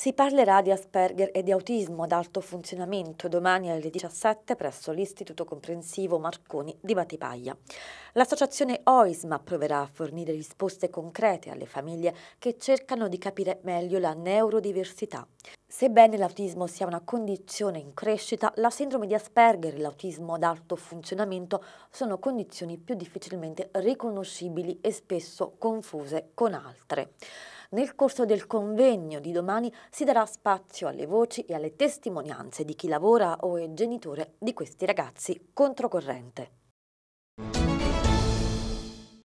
Si parlerà di Asperger e di autismo ad alto funzionamento domani alle 17 presso l'Istituto Comprensivo Marconi di Batipaglia. L'associazione OISMA proverà a fornire risposte concrete alle famiglie che cercano di capire meglio la neurodiversità. Sebbene l'autismo sia una condizione in crescita, la sindrome di Asperger e l'autismo ad alto funzionamento sono condizioni più difficilmente riconoscibili e spesso confuse con altre. Nel corso del convegno di domani si darà spazio alle voci e alle testimonianze di chi lavora o è genitore di questi ragazzi controcorrente.